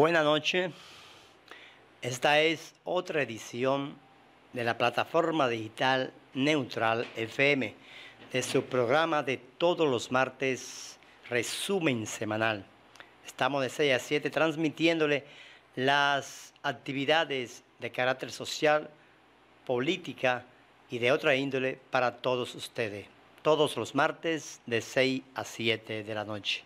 Buenas noches. Esta es otra edición de la plataforma digital Neutral FM, de su programa de todos los martes, resumen semanal. Estamos de 6 a 7 transmitiéndole las actividades de carácter social, política y de otra índole para todos ustedes, todos los martes de 6 a 7 de la noche.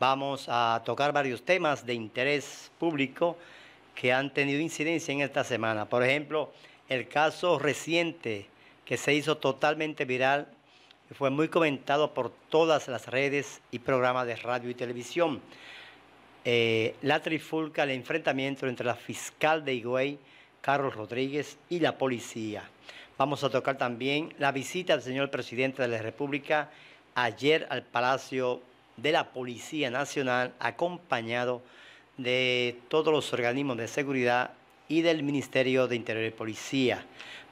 Vamos a tocar varios temas de interés público que han tenido incidencia en esta semana. Por ejemplo, el caso reciente que se hizo totalmente viral, y fue muy comentado por todas las redes y programas de radio y televisión. Eh, la trifulca, el enfrentamiento entre la fiscal de Higüey, Carlos Rodríguez, y la policía. Vamos a tocar también la visita del señor presidente de la República ayer al Palacio de la Policía Nacional, acompañado de todos los organismos de seguridad y del Ministerio de Interior y Policía.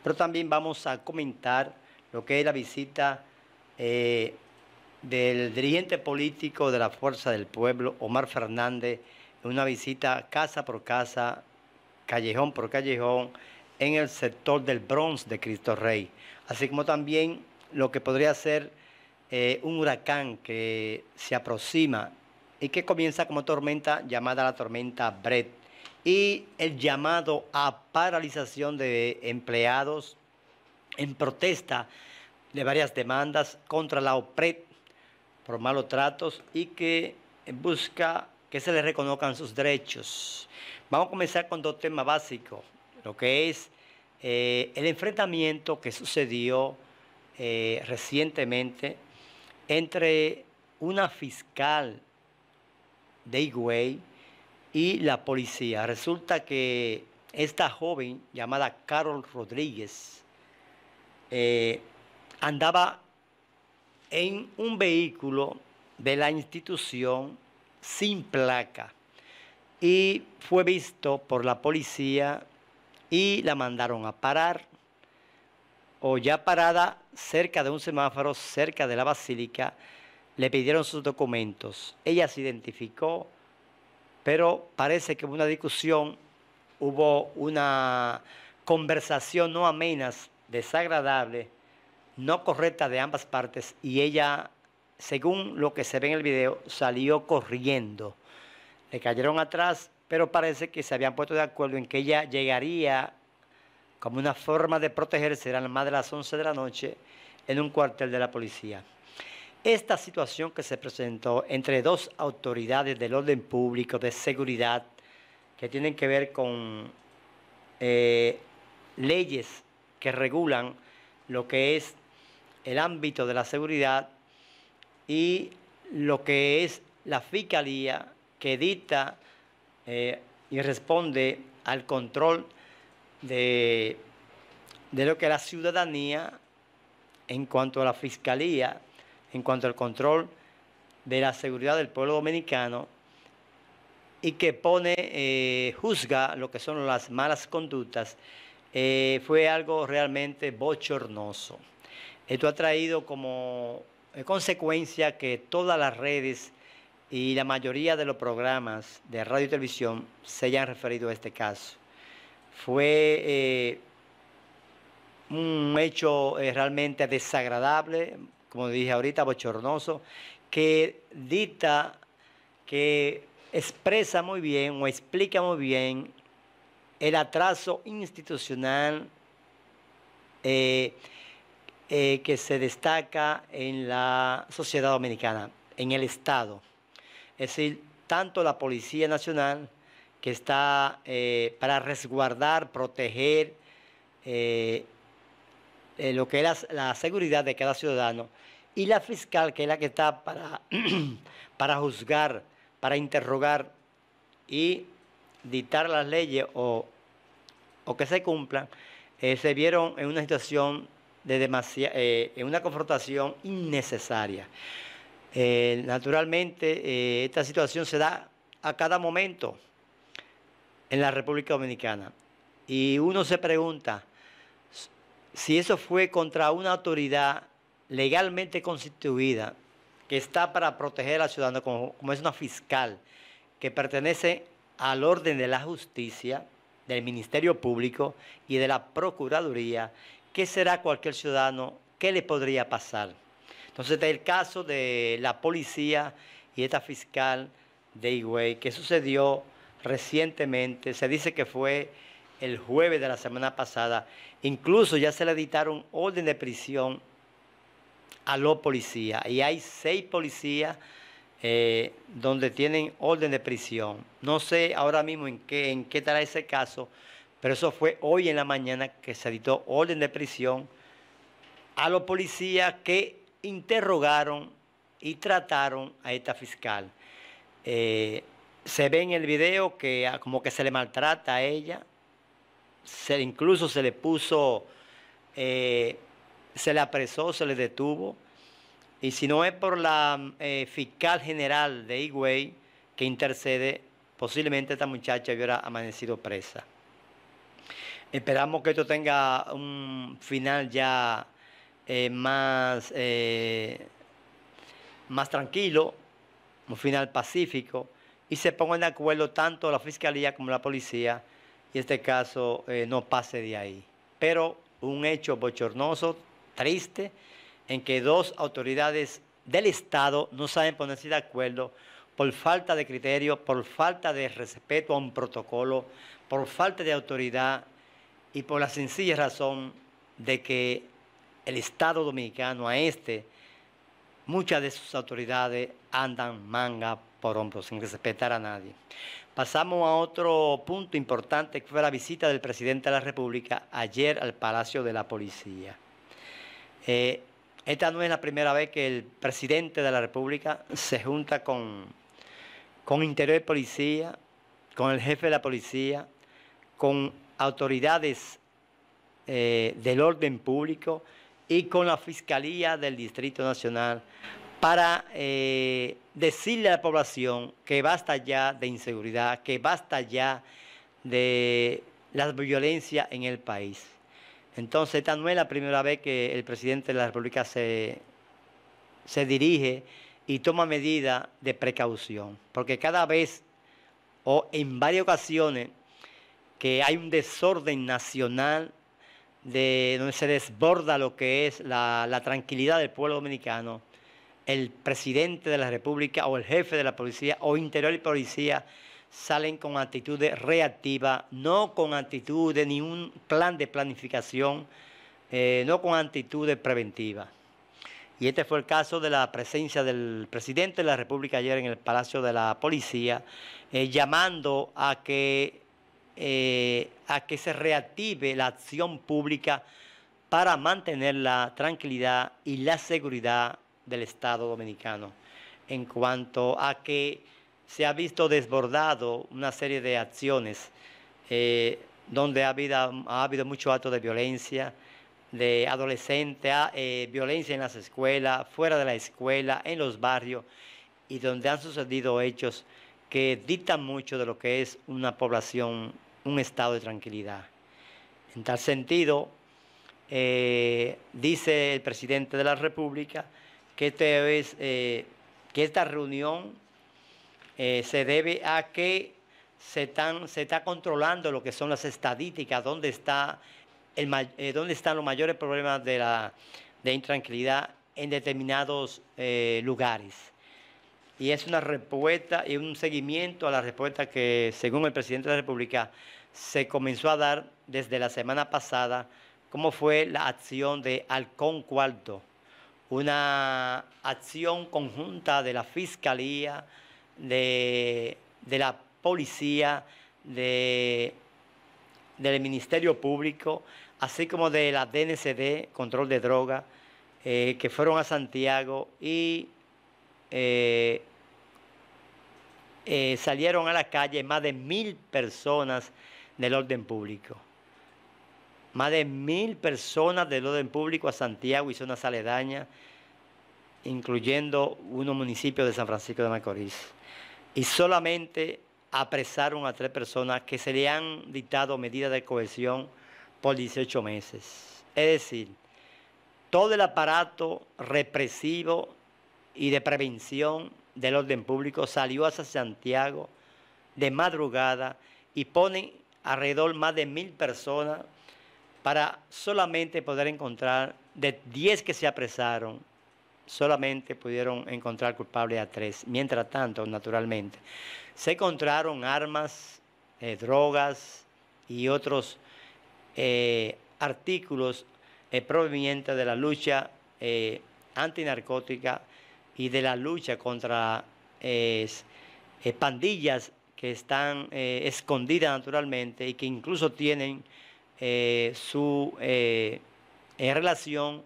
Pero también vamos a comentar lo que es la visita eh, del dirigente político de la Fuerza del Pueblo, Omar Fernández, una visita casa por casa, callejón por callejón, en el sector del Bronx de Cristo Rey, así como también lo que podría ser eh, un huracán que se aproxima y que comienza como tormenta llamada la tormenta Bret y el llamado a paralización de empleados en protesta de varias demandas contra la OPRED por malos tratos y que busca que se le reconozcan sus derechos. Vamos a comenzar con dos temas básicos, lo que es eh, el enfrentamiento que sucedió eh, recientemente entre una fiscal de Higüey y la policía. Resulta que esta joven llamada Carol Rodríguez eh, andaba en un vehículo de la institución sin placa y fue visto por la policía y la mandaron a parar o ya parada cerca de un semáforo, cerca de la basílica, le pidieron sus documentos. Ella se identificó, pero parece que hubo una discusión, hubo una conversación no amenas, desagradable, no correcta de ambas partes y ella, según lo que se ve en el video, salió corriendo. Le cayeron atrás, pero parece que se habían puesto de acuerdo en que ella llegaría como una forma de protegerse, eran más de las 11 de la noche, en un cuartel de la policía. Esta situación que se presentó entre dos autoridades del orden público, de seguridad, que tienen que ver con eh, leyes que regulan lo que es el ámbito de la seguridad y lo que es la fiscalía que dicta eh, y responde al control de, lo que la ciudadanía en cuanto a la fiscalía, en cuanto al control de la seguridad del pueblo dominicano y que pone, eh, juzga lo que son las malas conductas, eh, fue algo realmente bochornoso. Esto ha traído como eh, consecuencia que todas las redes y la mayoría de los programas de radio y televisión se hayan referido a este caso. Fue eh, un hecho eh, realmente desagradable, como dije ahorita, bochornoso, que dicta, que expresa muy bien o explica muy bien el atraso institucional eh, que se destaca en la sociedad dominicana, en el Estado. Es decir, tanto la Policía Nacional que está eh, para resguardar, proteger eh, eh, lo que es la, seguridad de cada ciudadano, y la fiscal, que es la que está para, para juzgar, para interrogar y dictar las leyes o, o que se cumplan, se vieron en una situación de demasiada, en una confrontación innecesaria. naturalmente, esta situación se da a cada momento en la República Dominicana. Y uno se pregunta si eso fue contra una autoridad legalmente constituida que está para proteger al ciudadano, como, es una fiscal que pertenece al orden de la justicia, del Ministerio Público y de la Procuraduría, ¿qué será cualquier ciudadano? ¿Qué le podría pasar? Entonces el caso de la policía y esta fiscal de Higüey, que sucedió recientemente, se dice que fue el jueves de la semana pasada, incluso ya se le editaron orden de prisión a los policías. Y hay seis policías eh, donde tienen orden de prisión. No sé ahora mismo en qué, en qué estará ese caso, pero eso fue hoy en la mañana que se editó orden de prisión a los policías que interrogaron y trataron a esta fiscal. Eh, se ve en el video que ah, como que se le maltrata a ella, se, incluso se le puso, eh, se le apresó, se le detuvo. Y si no es por la eh, fiscal general de Higüey que intercede, posiblemente esta muchacha hubiera amanecido presa. Esperamos que esto tenga un final ya eh, más, más tranquilo, un final pacífico y se pongan de acuerdo tanto la fiscalía como la policía y este caso eh, no pase de ahí. Pero un hecho bochornoso, triste, en que dos autoridades del Estado no saben ponerse de acuerdo por falta de criterio, por falta de respeto a un protocolo, por falta de autoridad y por la sencilla razón de que el Estado dominicano a este, muchas de sus autoridades andan manga por hombros sin respetar a nadie. Pasamos a otro punto importante que fue la visita del presidente de la República ayer al Palacio de la Policía. Eh, esta no es la primera vez que el presidente de la República se junta con, con Interior de Policía, con el jefe de la policía, con autoridades eh, del orden público y con la Fiscalía del Distrito Nacional para eh, decirle a la población que basta ya de inseguridad, que basta ya de la violencia en el país. Entonces, esta no es la primera vez que el presidente de la República se, dirige y toma medidas de precaución, porque cada vez o en varias ocasiones que hay un desorden nacional de donde se desborda lo que es la tranquilidad del pueblo dominicano, el presidente de la República o el jefe de la policía o interior y policía salen con actitudes reactivas, no con actitudes ni un plan de planificación, eh, no con actitudes preventivas. Y este fue el caso de la presencia del presidente de la República ayer en el Palacio de la Policía, eh, llamando a que, eh, a que se reactive la acción pública para mantener la tranquilidad y la seguridad del Estado dominicano en cuanto a que se ha visto desbordado una serie de acciones eh, donde ha habido, mucho acto actos de violencia, de adolescentes, ah, eh, violencia en las escuelas, fuera de la escuela, en los barrios, y donde han sucedido hechos que dictan mucho de lo que es una población, un estado de tranquilidad. En tal sentido, eh, dice el presidente de la República, este eh, que, esta reunión eh, se debe a que se, está controlando lo que son las estadísticas, dónde, está eh, dónde están los mayores problemas de, intranquilidad en determinados lugares. Y es una respuesta y un seguimiento a la respuesta que, según el presidente de la República, se comenzó a dar desde la semana pasada, cómo fue la acción de Halcón Cuarto, una acción conjunta de la Fiscalía, de, la Policía, del Ministerio Público, así como de la DNCD, Control de droga, eh, que fueron a Santiago y eh, eh, salieron a la calle más de mil personas del orden público. Más de mil personas del orden público a Santiago y zonas aledañas, incluyendo unos municipios de San Francisco de Macorís. Y solamente apresaron a tres personas que se le han dictado medidas de cohesión por 18 meses. Es decir, todo el aparato represivo y de prevención del orden público salió hacia Santiago de madrugada y pone alrededor más de mil personas para solamente poder encontrar, de 10 que se apresaron, solamente pudieron encontrar culpable a 3. Mientras tanto, naturalmente, se encontraron armas, eh, drogas y otros eh, artículos eh, provenientes de la lucha antinarcótica y de la lucha contra pandillas que están escondidas naturalmente y que incluso tienen eh, su eh, en relación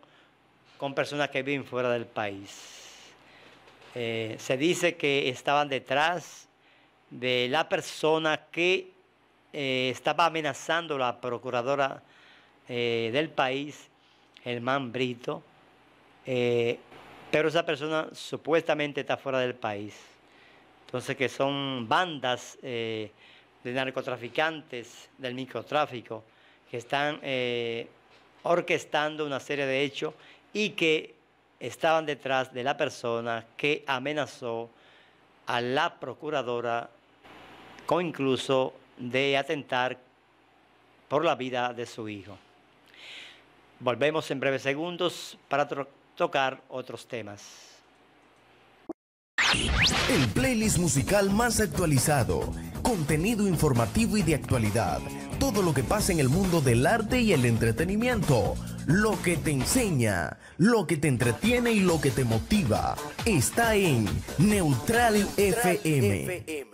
con personas que viven fuera del país. Eh, se dice que estaban detrás de la persona que estaba amenazando la procuradora del país, el man Brito, pero esa persona supuestamente está fuera del país. Entonces que son bandas de narcotraficantes del microtráfico que están eh, orquestando una serie de hechos y que estaban detrás de la persona que amenazó a la procuradora con incluso de atentar por la vida de su hijo. Volvemos en breves segundos para tocar otros temas. El playlist musical más actualizado, contenido informativo y de actualidad todo lo que pasa en el mundo del arte y el entretenimiento. Lo que te enseña, lo que te entretiene y lo que te motiva está en Neutral, FM.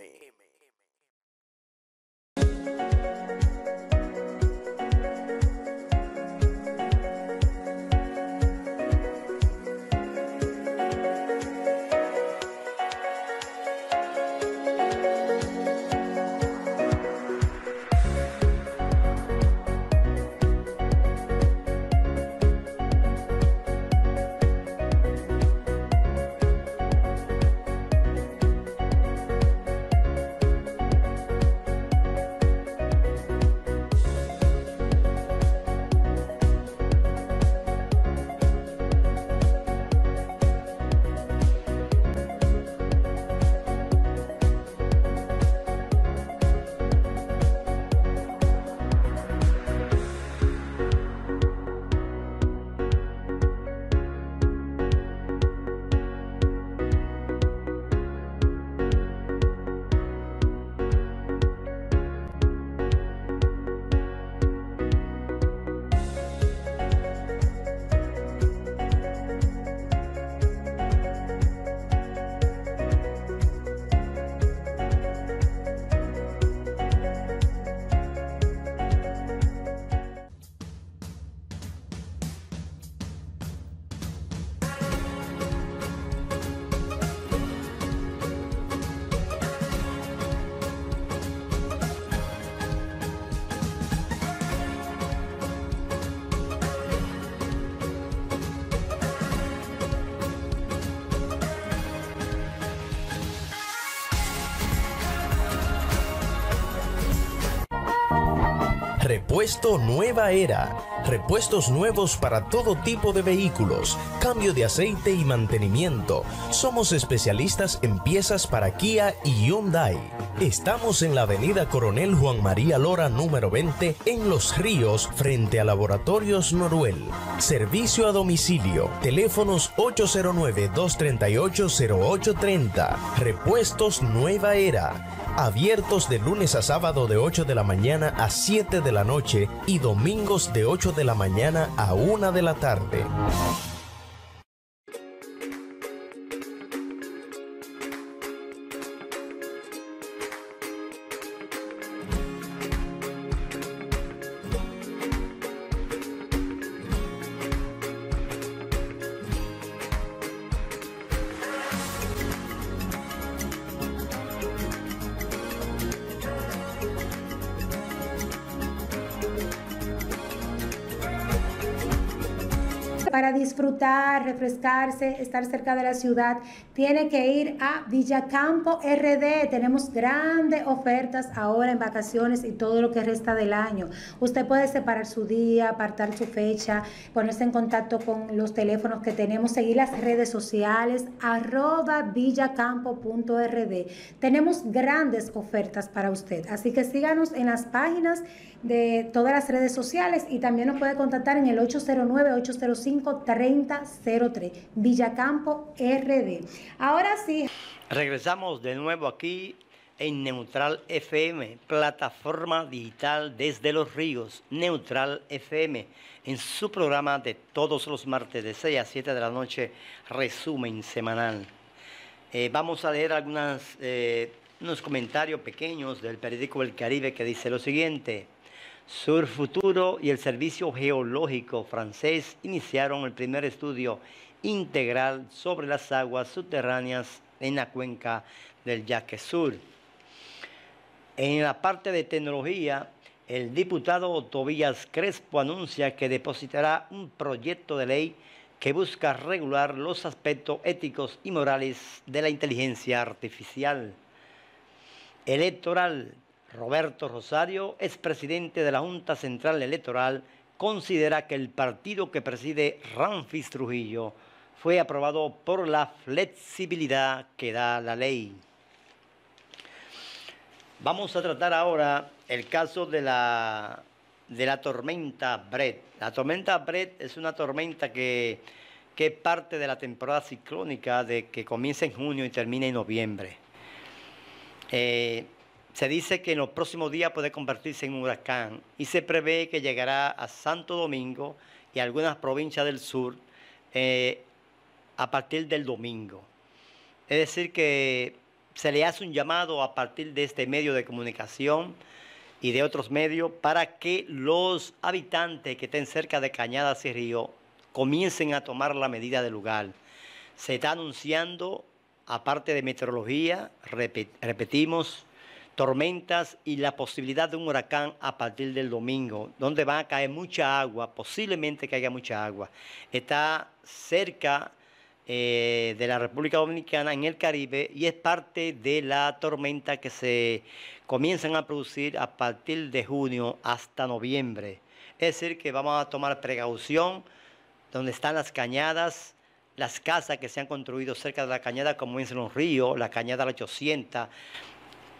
Repuesto Nueva Era. Repuestos nuevos para todo tipo de vehículos, cambio de aceite y mantenimiento. Somos especialistas en piezas para Kia y Hyundai. Estamos en la avenida Coronel Juan María Lora número 20 en Los Ríos frente a Laboratorios Noruel. Servicio a domicilio. Teléfonos 809-238-0830. Repuestos Nueva Era abiertos de lunes a sábado de 8 de la mañana a 7 de la noche y domingos de 8 de la mañana a 1 de la tarde. refrescarse, estar cerca de la ciudad tiene que ir a Villacampo RD. Tenemos grandes ofertas ahora en vacaciones y todo lo que resta del año. Usted puede separar su día, apartar su fecha, ponerse en contacto con los teléfonos que tenemos, seguir las redes sociales, arroba villacampo.rd. Tenemos grandes ofertas para usted. Así que síganos en las páginas de todas las redes sociales y también nos puede contactar en el 809-805-3003, Villacampo RD. Ahora sí. Regresamos de nuevo aquí en Neutral FM, plataforma digital desde los ríos, Neutral FM, en su programa de todos los martes de 6 a 7 de la noche, resumen semanal. Eh, vamos a leer algunos eh, comentarios pequeños del periódico El Caribe que dice lo siguiente. Sur Futuro y el Servicio Geológico francés iniciaron el primer estudio integral sobre las aguas subterráneas en la cuenca del Yaque Sur. En la parte de tecnología, el diputado Tobías Crespo anuncia que depositará un proyecto de ley que busca regular los aspectos éticos y morales de la inteligencia artificial. Electoral. Roberto Rosario, expresidente de la Junta Central Electoral, considera que el partido que preside Ramfis Trujillo fue aprobado por la flexibilidad que da la ley. Vamos a tratar ahora el caso de la, de la tormenta Brett. La tormenta Brett es una tormenta que, parte de la temporada ciclónica de, que comienza en junio y termina en noviembre. Eh, se dice que en los próximos días puede convertirse en un huracán y se prevé que llegará a Santo Domingo y algunas provincias del sur eh, a partir del domingo. Es decir, que se le hace un llamado a partir de este medio de comunicación y de otros medios para que los habitantes que estén cerca de Cañadas y Río comiencen a tomar la medida del lugar. Se está anunciando, aparte de meteorología, repetimos, tormentas y la posibilidad de un huracán a partir del domingo, donde va a caer mucha agua, posiblemente caiga mucha agua. Está cerca eh, de la República Dominicana en el Caribe y es parte de la tormenta que se comienzan a producir a partir de junio hasta noviembre. Es decir, que vamos a tomar precaución donde están las cañadas, las casas que se han construido cerca de la cañada, como es los ríos, la cañada la 800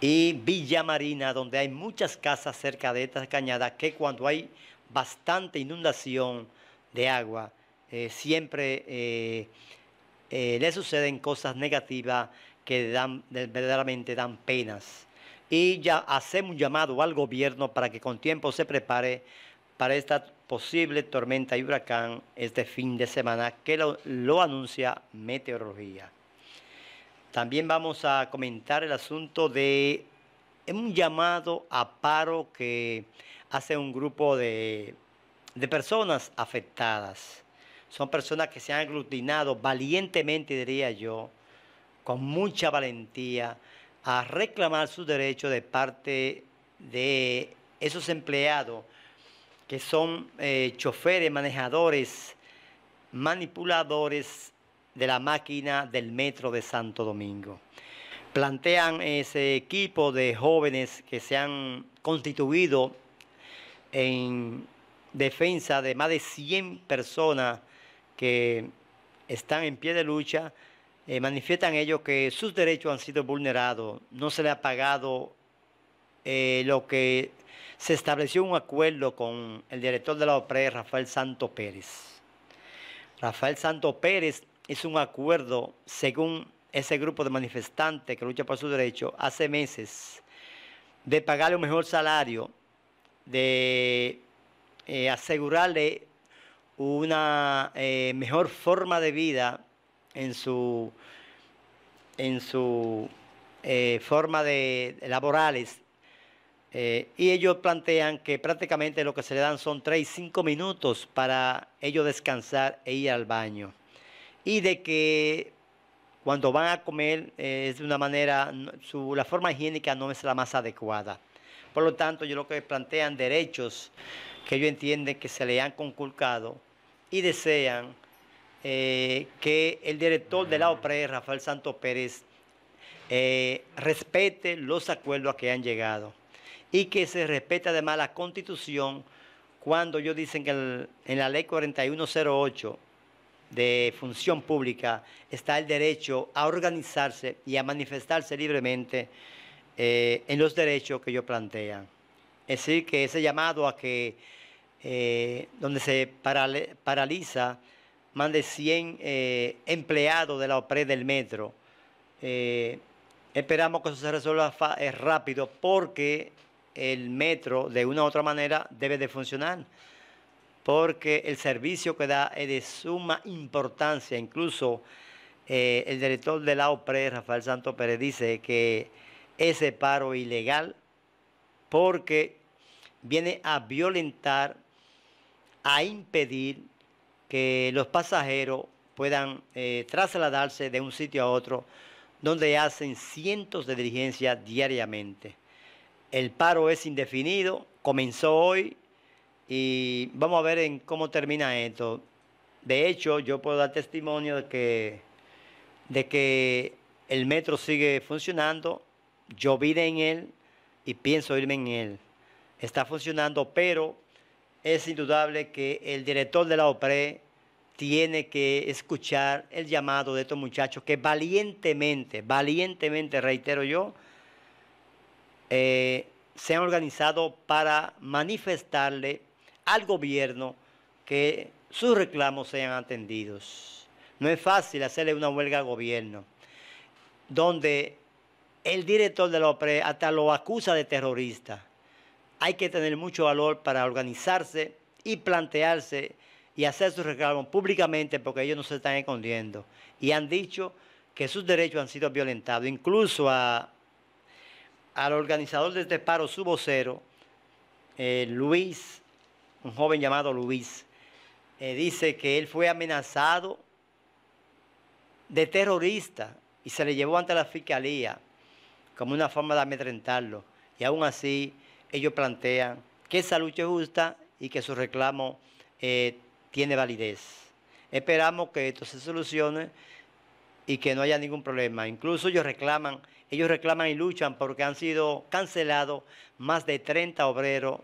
y Villa Marina, donde hay muchas casas cerca de estas cañadas que cuando hay bastante inundación de agua, eh, siempre... Eh, eh, le suceden cosas negativas que verdaderamente dan penas. Y ya hacemos un llamado al gobierno para que con tiempo se prepare para esta posible tormenta y huracán este fin de semana que lo, anuncia meteorología. También vamos a comentar el asunto de un llamado a paro que hace un grupo de personas afectadas. Son personas que se han aglutinado valientemente, diría yo, con mucha valentía, a reclamar sus derechos de parte de esos empleados que son eh, choferes, manejadores, manipuladores de la máquina del metro de Santo Domingo. Plantean ese equipo de jóvenes que se han constituido en defensa de más de 100 personas que están en pie de lucha, eh, manifiestan ellos que sus derechos han sido vulnerados, no se le ha pagado eh, lo que se estableció un acuerdo con el director de la OPRE, Rafael Santo Pérez. Rafael Santo Pérez es un acuerdo, según ese grupo de manifestantes que lucha por sus derechos, hace meses, de pagarle un mejor salario, de eh, asegurarle una eh, mejor forma de vida en su, en su eh, forma de laborales. Eh, y ellos plantean que prácticamente lo que se le dan son 3 y 5 minutos para ellos descansar e ir al baño. Y de que cuando van a comer es de una manera, su, la forma higiénica no es la más adecuada. Por lo tanto, yo lo que plantean derechos que ellos entienden que se le han conculcado y desean eh, que el director de la OPRE, Rafael Santos Pérez, eh, respete los acuerdos a que han llegado y que se respete además la constitución cuando ellos dicen que en la ley 4108 de función pública está el derecho a organizarse y a manifestarse libremente eh, en los derechos que ellos plantean. Es decir, que ese llamado a que eh, donde se paraliza más de 100 eh, empleados de la OPRE del metro. Eh, esperamos que eso se resuelva rápido porque el metro de una u otra manera debe de funcionar, porque el servicio que da es de suma importancia. Incluso el director de la OPRE, Rafael Santo Pérez, dice que ese paro ilegal porque viene a violentar a impedir que los pasajeros puedan eh, trasladarse de un sitio a otro, donde hacen cientos de diligencias diariamente. El paro es indefinido, comenzó hoy y vamos a ver en cómo termina esto. De hecho, yo puedo dar testimonio de que, de que el metro sigue funcionando, yo vine en él y pienso irme en él. Está funcionando, pero es indudable que el director de la OPRE tiene que escuchar el llamado de estos muchachos que valientemente, valientemente, reitero yo, eh, se han organizado para manifestarle al gobierno que sus reclamos sean atendidos. No es fácil hacerle una huelga al gobierno, donde el director de la OPRE hasta lo acusa de terrorista. Hay que tener mucho valor para organizarse y plantearse y hacer sus reclamos públicamente porque ellos no se están escondiendo. Y han dicho que sus derechos han sido violentados. Incluso al organizador del este paro, su vocero, eh, Luis, un joven llamado Luis, eh, dice que él fue amenazado de terrorista y se le llevó ante la fiscalía como una forma de amedrentarlo. Y aún así ellos plantean que esa lucha es justa y que su reclamo eh, tiene validez. Esperamos que esto se solucione y que no haya ningún problema. Incluso ellos reclaman, ellos reclaman y luchan porque han sido cancelados más de 30 obreros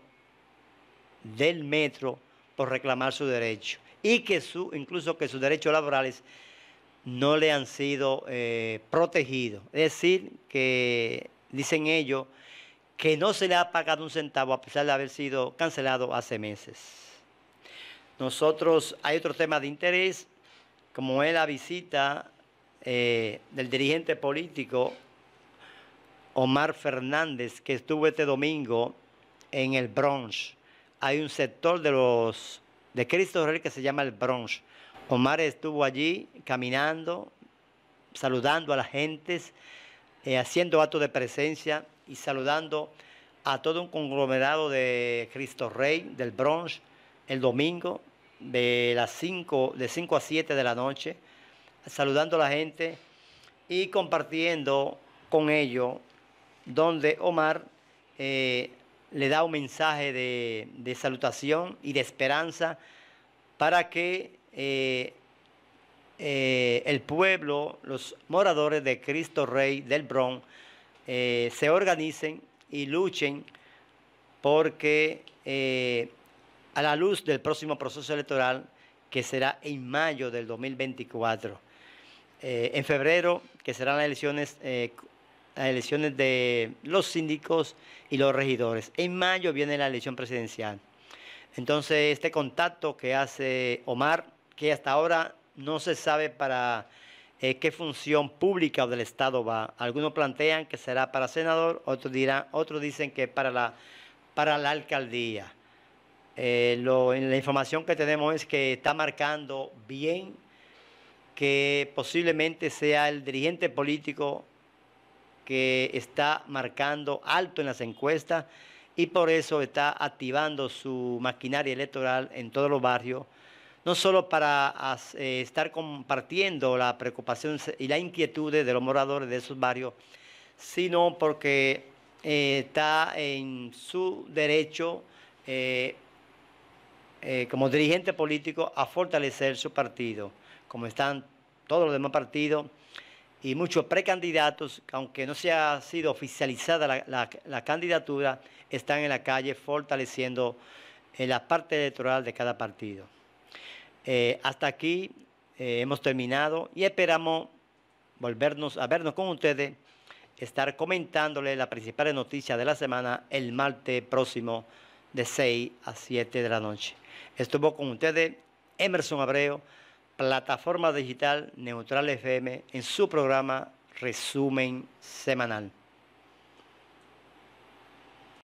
del metro por reclamar su derecho y que su, incluso que sus derechos laborales no le han sido eh, protegidos. Es decir, que dicen ellos que no se le ha pagado un centavo a pesar de haber sido cancelado hace meses. Nosotros, hay otro tema de interés, como es la visita eh, del dirigente político Omar Fernández, que estuvo este domingo en el Bronx. Hay un sector de los de Cristo Rey que se llama el Bronx. Omar estuvo allí caminando, saludando a las gentes, eh, haciendo actos de presencia y saludando a todo un conglomerado de Cristo Rey del Bronx el domingo de las 5 de 5 a 7 de la noche, saludando a la gente y compartiendo con ellos donde Omar eh, le da un mensaje de, salutación y de esperanza para que eh, eh, el pueblo, los moradores de Cristo Rey del Bronx, eh, se organicen y luchen porque eh, a la luz del próximo proceso electoral, que será en mayo del 2024, eh, en febrero, que serán las elecciones, las elecciones de los síndicos y los regidores, en mayo viene la elección presidencial. Entonces, este contacto que hace Omar, que hasta ahora no se sabe para eh, qué función pública o del Estado va. Algunos plantean que será para senador, otros, dirán, otros dicen que para la, para la alcaldía. Eh, la información que tenemos es que está marcando bien que posiblemente sea el dirigente político que está marcando alto en las encuestas y por eso está activando su maquinaria electoral en todos los barrios no solo para eh, estar compartiendo la preocupación y la inquietud de los moradores de esos barrios, sino porque eh, está en su derecho eh, como dirigente político a fortalecer su partido, como están todos los demás partidos y muchos precandidatos, aunque no se ha sido oficializada la candidatura, están en la calle fortaleciendo la parte electoral de cada partido. Eh, hasta aquí eh, hemos terminado y esperamos volvernos a vernos con ustedes, estar comentándole las principales noticias de la semana el martes próximo de 6 a 7 de la noche. Estuvo con ustedes Emerson Abreu, plataforma digital Neutral FM, en su programa Resumen Semanal.